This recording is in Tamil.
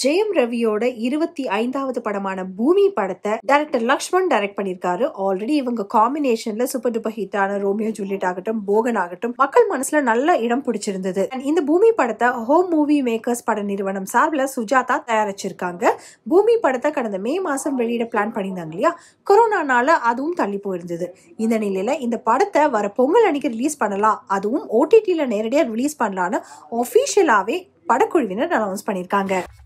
ஜெயம் ரவியோட இருபத்தி ஐந்தாவது படமான பூமி படத்தை டைரக்டர் லக்ஷ்மண் டைரக்ட் பண்ணிருக்காரு ஆல்ரெடி இவங்க காம்பினேஷன்ல சூப்பர் டூப்பர் ஹிட்டான ரோமியோ ஜூலியட் ஆகட்டும் போகன் ஆகட்டும் மக்கள் மனசுல நல்ல இடம் பிடிச்சிருந்தது இந்த பூமி படத்தை ஹோம் மூவி மேக்கர்ஸ் பட நிறுவனம் சார்பில் சுஜாதா தயாரிச்சிருக்காங்க பூமி படத்தை கடந்த மே மாசம் வெளியிட பிளான் பண்ணியிருந்தாங்க இல்லையா கொரோனானால அதுவும் தள்ளி போயிருந்தது இந்த நிலையில இந்த படத்தை வர பொங்கல் அன்னைக்கு ரிலீஸ் பண்ணலாம் அதுவும் ஓடிடியில் நேரடியாக ரிலீஸ் பண்ணலான்னு ஒஃபிஷியலாகவே படக்குழுவினர் அனௌன்ஸ் பண்ணியிருக்காங்க